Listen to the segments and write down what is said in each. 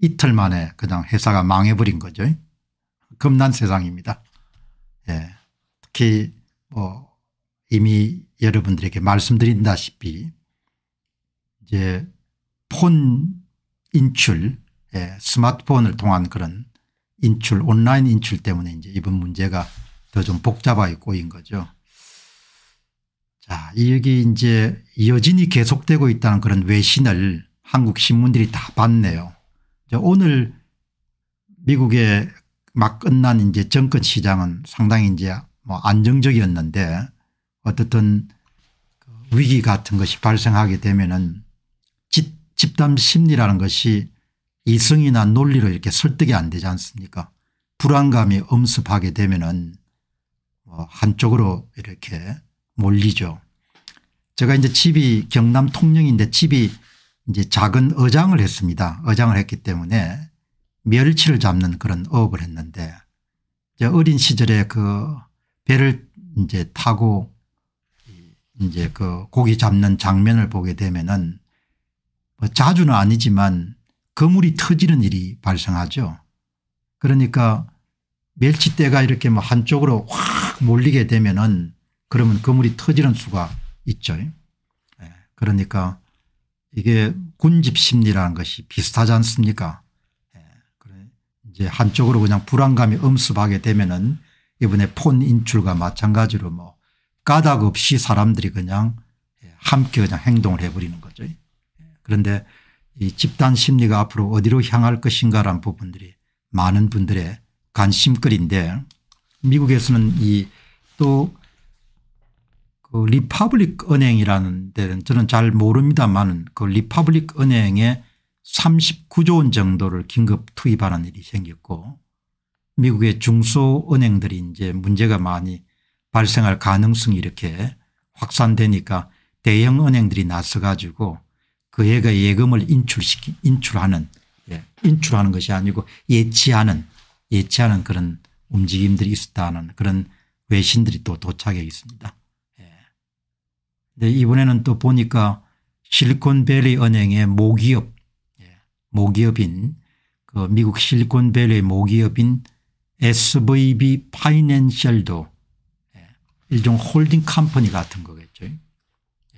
이틀 만에 그냥 회사가 망해버린 거죠. 겁난 세상입니다. 예. 특히 뭐 이미 여러분들에게 말씀드린다시피 이제 폰 인출, 예. 스마트폰을 통한 그런 인출, 온라인 인출 때문에 이제 이번 문제가 더 좀 복잡하게 꼬인 거죠. 자, 여기 이제 여진이 계속되고 있다는 그런 외신을 한국 신문들이 다 봤네요. 오늘 미국의 막 끝난 이제 정권 시장은 상당히 이제 뭐 안정적이었는데 어떻든 그 위기 같은 것이 발생하게 되면은 집, 단 심리라는 것이 이성이나 논리로 이렇게 설득이 안 되지 않습니까 불안감이 엄습하게 되면은 뭐 한쪽으로 이렇게 몰리죠. 제가 이제 집이 경남 통영인데 집이 이제 작은 어장을 했습니다. 어장을 했기 때문에 멸치를 잡는 그런 어업을 했는데 어린 시절에 그 배를 이제 타고 이제 그 고기 잡는 장면을 보게 되면은 뭐 자주는 아니지만 거물이 터지는 일이 발생하죠. 그러니까 멸치대가 이렇게 뭐 한쪽으로 확 몰리게 되면은 그러면 거물이 터지는 수가 있죠. 예. 그러니까 이게 군집 심리라는 것이 비슷하지 않습니까? 예, 이제 한쪽으로 그냥 불안감이 엄습하게 되면은 이번에 폰 인출과 마찬가지로 뭐 까닭 없이 사람들이 그냥 예, 함께 그냥 행동을 해버리는 거죠. 예, 그런데 이 집단 심리가 앞으로 어디로 향할 것인가라는 부분들이 많은 분들의 관심거리인데 미국에서는 이또 그 리파블릭 은행이라는 데는 저는 잘 모릅니다만 그 리파블릭 은행에 39조 원 정도를 긴급 투입하는 일이 생겼고 미국의 중소은행들이 이제 문제가 많이 발생할 가능성이 이렇게 확산되니까 대형 은행들이 나서 가지고 그해가 예금을 인출시키 인출하는 예. 인출하는 것이 아니고 예치하는 예치하는 그런 움직임들이 있었다는 그런 외신들이 또 도착해 있습니다. 근데 네, 이번에는 또 보니까 실리콘밸리 은행의 모기업, 예, 모기업인 그 미국 실리콘밸리 모기업인 SVB 파이낸셜도 예, 일종 홀딩 컴퍼니 같은 거겠죠. 예,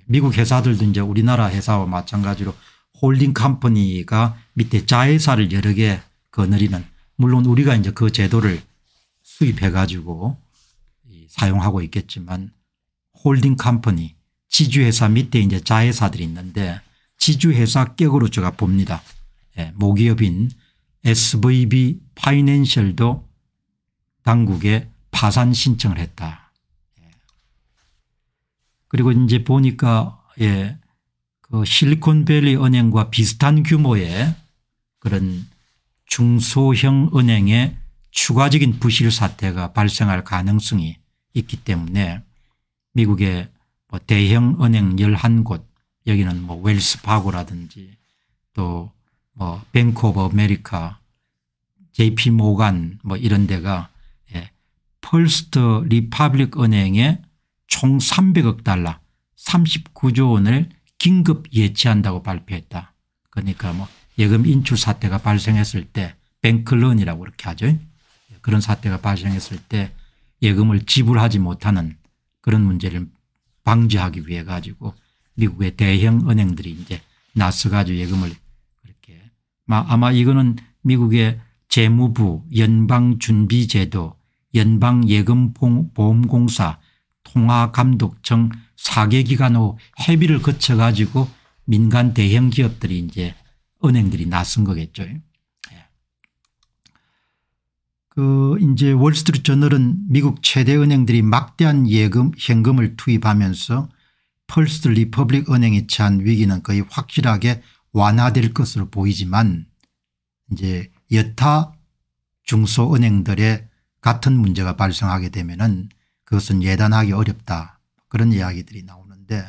미국 회사들도 이제 우리나라 회사와 마찬가지로 홀딩 컴퍼니가 밑에 자회사를 여러 개 거느리는 물론 우리가 이제 그 제도를 수입해 가지고 사용하고 있겠지만 홀딩 컴퍼니 지주회사 밑에 이제 자회사들이 있는데 지주회사 격으로 제가 봅니다. 예, 모기업인 SVB 파이낸셜도 당국에 파산 신청을 했다. 예. 그리고 이제 보니까 예, 그 실리콘밸리 은행과 비슷한 규모의 그런 중소형 은행의 추가적인 부실 사태가 발생할 가능성이 있기 때문에 미국의 뭐 대형 은행 11곳 여기는 뭐 웰스파고라든지 또뭐 뱅크 오브 아메리카 JP 모간 뭐 이런 데가 예. 퍼스트 리파블릭 은행에 총 300억 달러 39조 원을 긴급 예치한다고 발표했다. 그러니까 뭐 예금 인출 사태가 발생했을 때 뱅클런이라고 그렇게 하죠. 그런 사태가 발생했을 때 예금을 지불하지 못하는 그런 문제를 방지하기 위해 가지고 미국의 대형 은행들이 이제 나서가지고 예금을 그렇게 아마 이거는 미국의 재무부 연방준비제도 연방예금보험공사 통화감독청 사개기관후고 협의를 거쳐가지고 민간 대형 기업들이 이제 은행들이 나선 거겠죠. 그 이제 월스트리트저널은 미국 최대 은행들이 막대한 예금 현금을 투입하면서 펄스 트 리퍼블릭 은행에 처한 위기는 거의 확실하게 완화될 것으로 보이지만 이제 여타 중소은행들의 같은 문제가 발생하게 되면은 그것은 예단하기 어렵다 그런 이야기들이 나오는데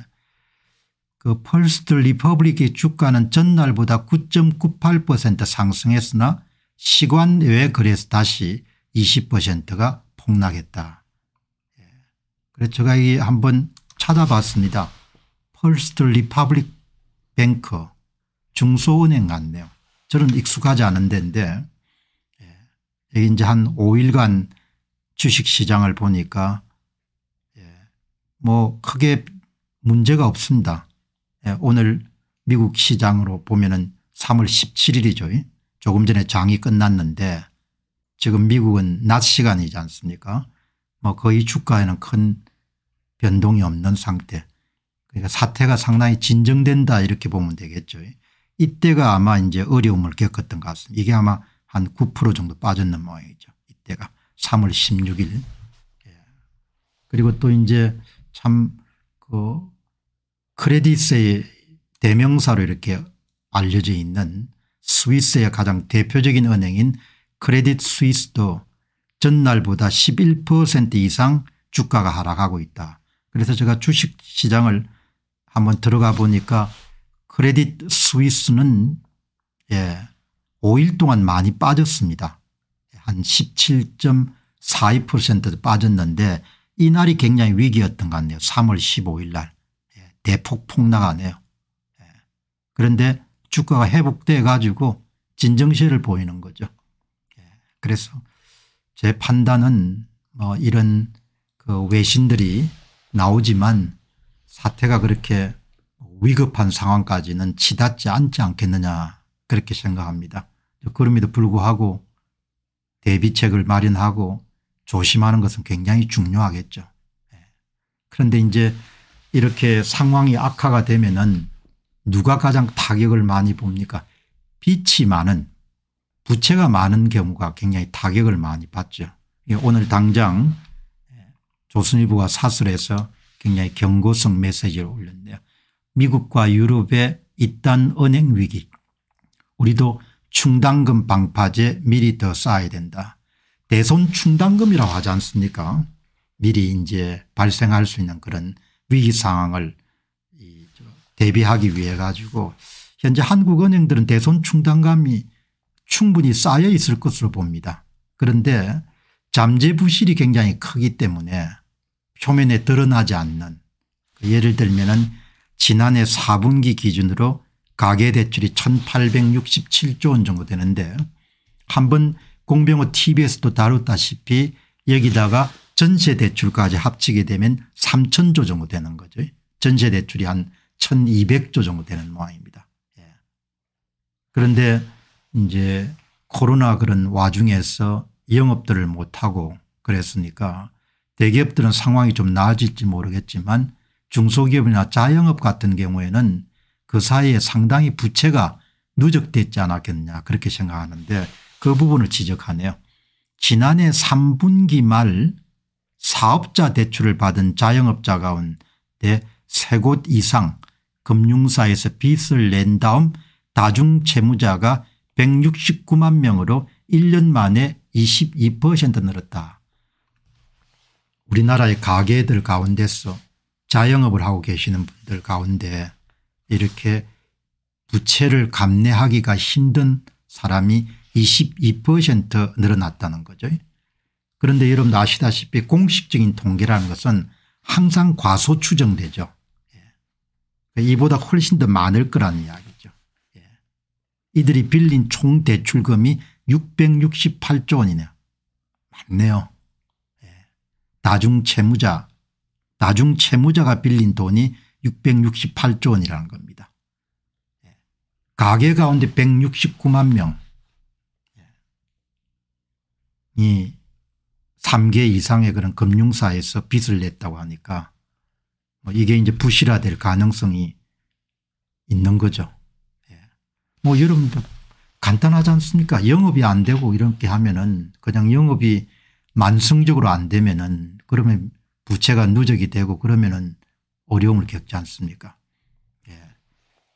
그 펄스트 리퍼블릭의 주가는 전날보다 9.98% 상승했으나 시간외 거래에서 다시 20%가 폭락했다. 예. 그래 제가 이 한번 찾아봤습니다. 펄스트 리파블릭 뱅크 중소은행 같네요. 저는 익숙하지 않은 데인데 예. 여기 이제 한 5일간 주식시장을 보니까 예. 뭐 크게 문제가 없습니다. 오늘 미국 시장으로 보면 은 3월 17일이죠. 조금 전에 장이 끝났는데 지금 미국은 낮 시간이지 않습니까 뭐 거의 주가에는 큰 변동이 없는 상태 그러니까 사태가 상당히 진정된다 이렇게 보면 되겠죠. 이때가 아마 이제 어려움을 겪었던 것 같습니다. 이게 아마 한 9% 정도 빠졌는 모양이죠. 이때가 3월 16일. 예. 그리고 또 이제 참 그 크레딧의 대명사로 이렇게 알려져 있는 스위스의 가장 대표적인 은행인 크레딧 스위스도 전날보다 11% 이상 주가가 하락하고 있다. 그래서 제가 주식시장을 한번 들어가 보니까 크레딧 스위스는 예, 5일 동안 많이 빠졌습니다. 한 17.42% 빠졌는데 이날이 굉장히 위기였던 것 같네요. 3월 15일 날 예, 대폭 폭락하네요. 예. 그런데 주가가 회복돼 가지고 진정세를 보이는 거죠. 예, 그래서 제 판단은 뭐 이런 그 외신들이 나오지만 사태가 그렇게 위급한 상황까지는 치닫지 않지 않겠느냐 그렇게 생각합니다. 그럼에도 불구하고 대비책을 마련하고 조심하는 것은 굉장히 중요하겠죠. 예, 그런데 이제 이렇게 상황이 악화가 되면은 누가 가장 타격을 많이 봅니까 빛이 많은 부채가 많은 경우가 굉장히 타격을 많이 받죠. 예, 오늘 당장 예, 조선일보가 사설에서 굉장히 경고성 메시지를 올렸네요. 미국과 유럽의 잇단 은행 위기 우리도 충당금 방파제 미리 더 쌓아야 된다. 대손 충당금이라고 하지 않습니까 미리 이제 발생할 수 있는 그런 위기 상황을 대비하기 위해 가지고 현재 한국은행들은 대손 충당감이 충분히 쌓여 있을 것으로 봅니다. 그런데 잠재 부실이 굉장히 크기 때문에 표면에 드러나지 않는 예를 들면 은 지난해 4분기 기준으로 가계대출이 1867조 원 정도 되는데 한 번 공병호 tv에서도 다뤘다시피 여기다가 전세대출까지 합치게 되면 3천조 정도 되는 거죠. 전세대출이 한 1200조 정도 되는 모양입니다. 예. 그런데 이제 코로나 그런 와중에서 영업들을 못하고 그랬으니까 대기업들은 상황이 좀 나아질지 모르겠지만 중소기업이나 자영업 같은 경우에는 그 사이에 상당히 부채가 누적됐지 않았겠냐 그렇게 생각하는데 그 부분을 지적하네요. 지난해 3분기 말 사업자 대출을 받은 자영업자 가운데 세곳 이상 금융사에서 빚을 낸 다음 다중채무자가 169만 명으로 1년 만에 22% 늘었다. 우리나라의 가게들 가운데서 자영업을 하고 계시는 분들 가운데 이렇게 부채를 감내하기가 힘든 사람이 22% 늘어났다는 거죠. 그런데 여러분 아시다시피 공식적인 통계라는 것은 항상 과소 추정되죠. 그러니까 이보다 훨씬 더 많을 거라는 이야기죠. 예. 이들이 빌린 총 대출금이 668조 원이네요. 많네요. 예. 나중 채무자 나중 채무자가 빌린 돈이 668조 원이라는 겁니다. 예. 가계 가운데 169만 명이 예. 3개 이상의 그런 금융사에서 빚을 냈다고 하니까 뭐 이게 이제 부실화될 가능성이 있는 거죠. 예. 뭐 여러분 뭐 간단하지 않습니까? 영업이 안 되고 이렇게 하면은 그냥 영업이 만성적으로 안 되면은 그러면 부채가 누적이 되고 그러면은 어려움을 겪지 않습니까? 예.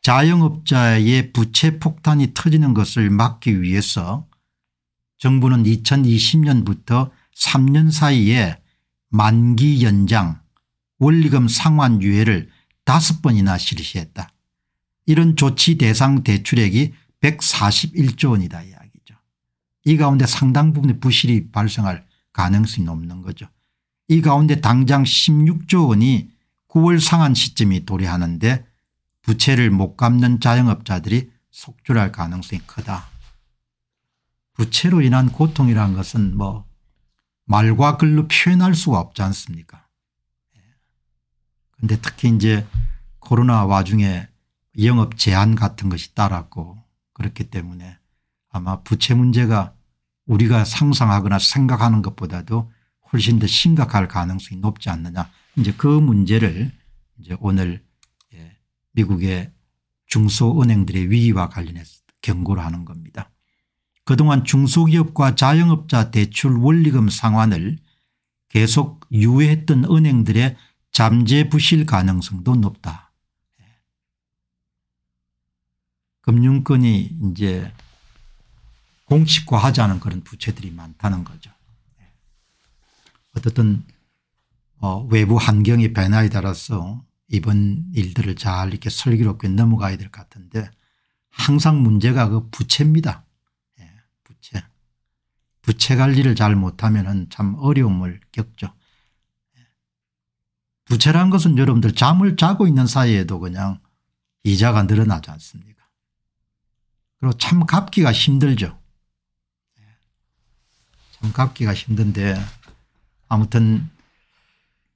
자영업자의 부채 폭탄이 터지는 것을 막기 위해서 정부는 2020년부터 3년 사이에 만기 연장 원리금 상환 유예를 다섯 번이나 실시했다. 이런 조치 대상 대출액이 141조 원이다 이야기죠. 이 가운데 상당 부분의 부실이 발생할 가능성이 높는 거죠. 이 가운데 당장 16조 원이 9월 상한 시점이 도래하는데 부채를 못 갚는 자영업자들이 속출할 가능성이 크다. 부채로 인한 고통이라는 것은 뭐 말과 글로 표현할 수가 없지 않습니까 근데 특히 이제 코로나 와중에 영업 제한 같은 것이 따랐고 그렇기 때문에 아마 부채 문제가 우리가 상상하거나 생각하는 것보다도 훨씬 더 심각할 가능성이 높지 않느냐. 이제 그 문제를 이제 오늘 예 미국의 중소은행들의 위기와 관련해서 경고를 하는 겁니다. 그동안 중소기업과 자영업자 대출 원리금 상환을 계속 유예했던 은행들의 잠재 부실 가능성도 높다. 금융권이 이제 공식화하자는 그런 부채들이 많다는 거죠. 어떻든 어 외부 환경의 변화에 따라서 이번 일들을 잘 이렇게 슬기롭게 넘어가야 될 것 같은데 항상 문제가 그 부채입니다. 예, 부채. 부채 관리를 잘 못하면 참 어려움을 겪죠. 부채란 것은 여러분들 잠을 자고 있는 사이에도 그냥 이자가 늘어나지 않습니까 그리고 참 갚기가 힘들죠. 예. 참 갚기가 힘든데 아무튼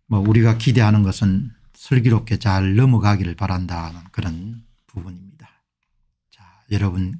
뭐 우리가 기대하는 것은 슬기롭게 잘 넘어가기를 바란다는 그런 부분입니다. 자 여러분